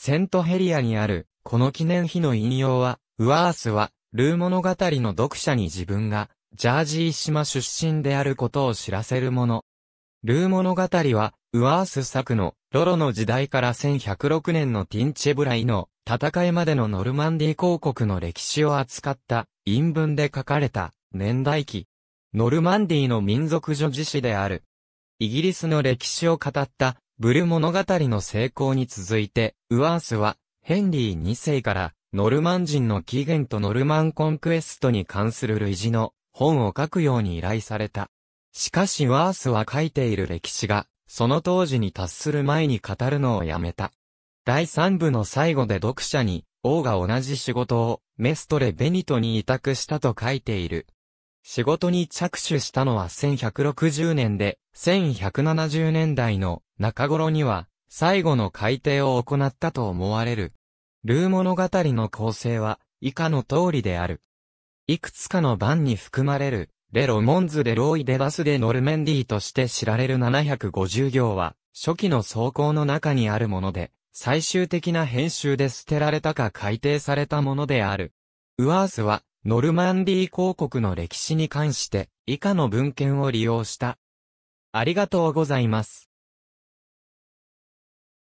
セントヘリアにある、この記念碑の引用は、ウアースは、ルー物語の読者に自分が、ジャージー島出身であることを知らせるもの。ルー物語は、ウアース作の、ロロの時代から1106年のティンチェブライの戦いまでのノルマンディ公国の歴史を扱った陰文で書かれた年代記。ノルマンディの民族女子誌である。イギリスの歴史を語ったブル物語の成功に続いて、ウアースは、ヘンリー2世から、ノルマン人の起源とノルマンコンクエストに関する類似の本を書くように依頼された。しかしワースは書いている歴史が、その当時に達する前に語るのをやめた。第3部の最後で読者に、王が同じ仕事を、メストレ・ベニトに委託したと書いている。仕事に着手したのは1160年で、1170年代の中頃には最後の改定を行ったと思われる。ルー物語の構成は以下の通りである。いくつかの版に含まれる、レロモンズデ・ロイデバスデ・ノルメンディとして知られる750行は、初期の草稿の中にあるもので、最終的な編集で捨てられたか改定されたものである。ウワースは、ノルマンディ広公国の歴史に関して、以下の文献を利用したありがとうございます。